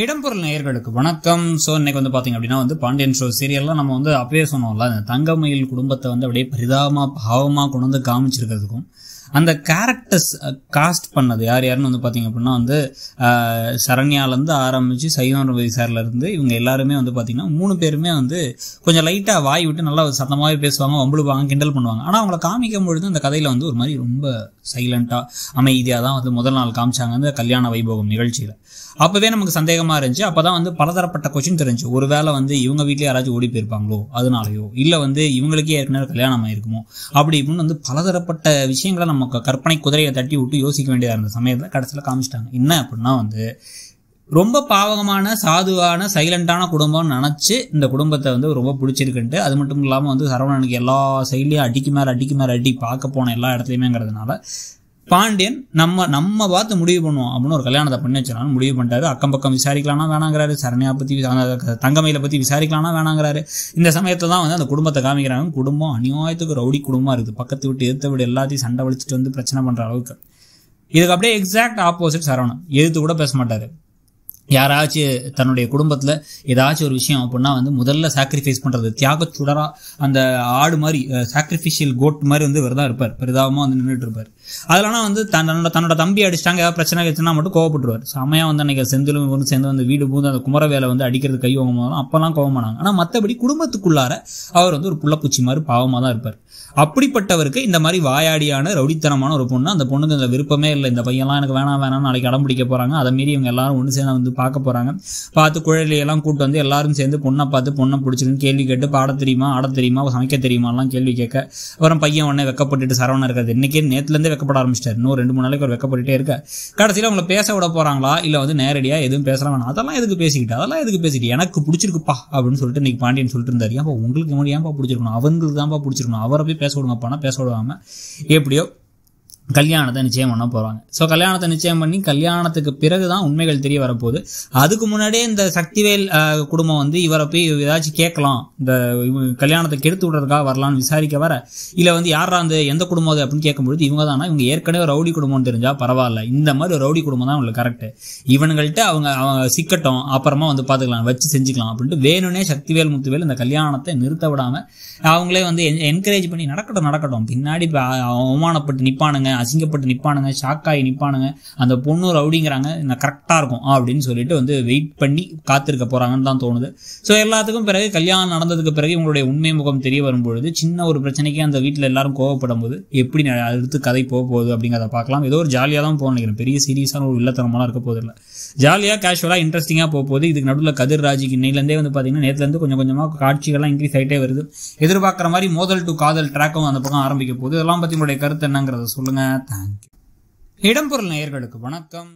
இடம்பொருள் நேயர்களுக்கு வணக்கம் ஸோ இன்னைக்கு வந்து பார்த்தீங்க அப்படின்னா வந்து பாண்டியன் ஷோ சீரியல்லாம் நம்ம வந்து அப்பயே சொன்னோம்ல அந்த தங்கமயில் குடும்பத்தை வந்து அப்படியே பரிதாபமாக பாவமாக கொண்டு வந்து காமிச்சிருக்கிறதுக்கும் அந்த கேரக்டர்ஸ் காஸ்ட் பண்ணது யார் யாருன்னு வந்து பார்த்தீங்க அப்படின்னா வந்து சரண்யாலேருந்து ஆரம்பித்து சைவன் ரவி சார்லேருந்து இவங்க எல்லாருமே வந்து பார்த்தீங்கன்னா மூணு பேருமே வந்து கொஞ்சம் லைட்டாக வாய் விட்டு நல்லா சத்தமாகவே பேசுவாங்க வம்புழுவாங்க கிண்டல் பண்ணுவாங்க ஆனால் அவங்கள காமிக்கும் பொழுது அந்த கதையில் வந்து ஒரு மாதிரி ரொம்ப சைலண்ட்டாக அமைதியாக தான் வந்து முதல் நாள் காமிச்சாங்க அந்த கல்யாண வைபவம் நிகழ்ச்சியில் அப்போவே நமக்கு சந்தேகமாக இருந்துச்சு அப்போ தான் வந்து பலதரப்பட்ட கொஸ்டின் தெரிஞ்சு ஒரு வேளை வந்து இவங்க வீட்டில் யாராச்சும் ஓடி போயிருப்பாங்களோ அதனாலையோ இல்லை வந்து இவங்களுக்கே ஏற்கனவே கல்யாணம் ஆயிருக்குமோ அப்படி இப்படின்னு வந்து பலதரப்பட்ட விஷயங்களை நம்ம நம்ம கற்பனை குதிரையை தட்டி விட்டு யோசிக்க வேண்டியதாக இருந்த சமயத்தில் கடைசியில் காமிச்சிட்டாங்க என்ன அப்படின்னா வந்து ரொம்ப பாவகமான சாதுவான சைலண்டான குடும்பம்னு நினச்சி இந்த குடும்பத்தை வந்து ரொம்ப பிடிச்சிருக்குன்ட்டு அது மட்டும் இல்லாமல் வந்து சரவணனுக்கு எல்லா சைட்லேயும் அடிக்கு மேலே அடிக்கு மேலே அடி பார்க்க போன எல்லா இடத்துலையுமேங்கிறதுனால பாண்டியன் நம்ம நம்ம பார்த்து முடிவு பண்ணுவோம் அப்படின்னு ஒரு கல்யாணத்தை பண்ணி வச்சிடலாம் முடிவு பண்ணிட்டாரு அக்கம் பக்கம் விசாரிக்கலாம்னா வேணாங்கிறாரு சரண்யா பற்றி தங்கமையில பற்றி விசாரிக்கலாம்னா வேணாங்கிறாரு இந்த சமயத்தில் தான் வந்து அந்த குடும்பத்தை காமிக்கிறாங்க குடும்பம் அநியாயத்துக்கு ரவுடி குடும்பமாக இருக்குது பக்கத்து விட்டு எதிர்த்த விட்டு எல்லாத்தையும் சண்டை வலிச்சுட்டு வந்து பிரச்சனை பண்ணுற அளவுக்கு இதுக்கு அப்படியே எக்ஸாக்ட் ஆப்போசிட் சரவணன் எதிர்த்து கூட பேச மாட்டார் யாராச்சும் தன்னுடைய குடும்பத்தில் ஏதாச்சும் ஒரு விஷயம் அப்படின்னா வந்து முதல்ல சாக்ரிஃபைஸ் பண்ணுறது தியாக சுடராக அந்த ஆடு மாதிரி சாக்ரிஃபிஷியல் கோட் மாதிரி வந்து இவர் தான் இருப்பார் பரிதாபமாக வந்து நின்றுட்டு இருப்பார் அதெல்லாம் வந்து தன்னோட தன்னோட தம்பி அடிச்சிட்டாங்க ஏதாவது பிரச்சனை வச்சுன்னா மட்டும் கோவப்பட்டுருவார் சமயம் வந்து அன்றைக்கி செந்திலும் வந்து சேர்ந்து வந்து வீடு பூந்து அந்த குமர வேலை வந்து அடிக்கிறது கை வாங்கும்போது அப்போல்லாம் கோவமானாங்க ஆனால் மற்றபடி குடும்பத்துக்குள்ளார அவர் வந்து ஒரு புள்ளப்பூச்சி மாதிரி பாவமாக தான் இருப்பார் அப்படிப்பட்டவருக்கு இந்த மாதிரி வாயாடியான ரவுடித்தனமான ஒரு பொண்ணு அந்த பொண்ணுக்கு இந்த விருப்பமே இல்லை இந்த பையன்லாம் எனக்கு வேணாம் வேணாம்னு நாளைக்கு அடம் பிடிக்க போகிறாங்க அதை மீறி இவங்க எல்லாரும் ஒன்று சேர்ந்து வந்து பார்க்க போகிறாங்க பார்த்து குழந்தையெல்லாம் கூப்பிட்டு வந்து எல்லாரும் சேர்ந்து பொண்ணை பார்த்து பொண்ணை பிடிச்சிருந்து கேள்வி கேட்டு பாட தெரியுமா ஆட தெரியுமா சமைக்க தெரியுமாலாம் கேள்வி கேட்க அப்புறம் பையன் உடனே வெக்கப்பட்டுட்டு சரவணம் இருக்காது இன்னைக்கே நேற்றுலேருந்தே வெக்கப்பட ஆரம்பிச்சிட்டார் இன்னும் ரெண்டு மூணு நாளைக்கு ஒரு வெக்கப்பட்டுட்டே இருக்க கடைசியில் அவங்கள பேச விட போகிறாங்களா இல்லை வந்து நேரடியாக எதுவும் பேசலாம் வேணாம் அதெல்லாம் எதுக்கு பேசிக்கிட்டு அதெல்லாம் எதுக்கு பேசிக்கிட்டு எனக்கு பிடிச்சிருக்குப்பா அப்படின்னு சொல்லிட்டு இன்னைக்கு பாண்டியன் சொல்லிட்டு இருந்தார் அப்போ உங்களுக்கு முன்னாடி ஏன்ப்பா பிடிச்சிருக்கணும் அவங்களுக்கு தான்ப்பா பிடிச்சிருக்கணும் அவரை போய் பேச விடுங்கப்பானா பேச விடுவாங்க எப்படியோ கல்யாணத்தை நிச்சயம் பண்ண போகிறாங்க ஸோ கல்யாணத்தை நிச்சயம் பண்ணி கல்யாணத்துக்கு பிறகு தான் உண்மைகள் தெரிய வரப்போகுது அதுக்கு முன்னாடியே இந்த சக்திவேல் குடும்பம் வந்து இவரை போய் ஏதாச்சும் கேட்கலாம் இந்த கல்யாணத்தை கெடுத்து விடுறதுக்காக வரலான்னு விசாரிக்க வர இல்லை வந்து யாரா அந்த எந்த குடும்பம் அது அப்படின்னு கேட்கும்பொழுது இவங்க தானா இவங்க ஏற்கனவே ரவுடி குடும்பம்னு தெரிஞ்சால் பரவாயில்ல இந்த மாதிரி ரவுடி குடும்பம் தான் உங்களுக்கு கரெக்டு இவங்கள்ட்ட அவங்க அவங்க சிக்கட்டும் அப்புறமா வந்து பார்த்துக்கலாம் வச்சு செஞ்சுக்கலாம் அப்படின்ட்டு வேணும்னே சக்திவேல் முத்துவேல் இந்த கல்யாணத்தை நிறுத்த விடாமல் அவங்களே வந்து என்கரேஜ் பண்ணி நடக்கட்டும் நடக்கட்டும் பின்னாடி அவமானப்பட்டு நிற்பானுங்க அசிங்கப்பட்டு நிற்பானுங்க ஷாக்காகி நிற்பானுங்க அந்த பொண்ணு ரவுடிங்கிறாங்க நான் கரெக்டாக இருக்கும் அப்படின்னு சொல்லிட்டு வந்து வெயிட் பண்ணி காத்திருக்க போகிறாங்கன்னு தான் தோணுது ஸோ எல்லாத்துக்கும் பிறகு கல்யாணம் நடந்ததுக்கு பிறகு இவங்களுடைய உண்மை முகம் தெரிய வரும்பொழுது சின்ன ஒரு பிரச்சனைக்கே அந்த வீட்டில் எல்லாரும் கோவப்படும் போது எப்படி அடுத்து கதை போக போகுது அப்படிங்கிறத பார்க்கலாம் ஏதோ ஒரு ஜாலியாக தான் போக நினைக்கிறேன் பெரிய சீரியஸான ஒரு இல்லத்தனமாக இருக்க போதில்லை ஜாலியாக கேஷுவலாக இன்ட்ரெஸ்டிங்காக போக போகுது இதுக்கு நடுவில் கதிர் ராஜிக்கு இன்னிலேருந்தே வந்து பார்த்தீங்கன்னா நேற்றுலேருந்து கொஞ்சம் கொஞ்சமாக காட்சிகள்லாம் இன்க்ரீஸ் ஆகிட்டே வருது எதிர்பார்க்குற மாதிரி மோதல் டு காதல் ட்ராக்கும் அந்த பக்கம் ஆரம்பிக்க போகுது இதெல்லாம் பற்றி உங்களுடைய கருத்து என்னங்கிறத சொல்லுங்கள் தேங்க்யூ இடம்பொருள் நேயர்களுக்கு வணக்கம்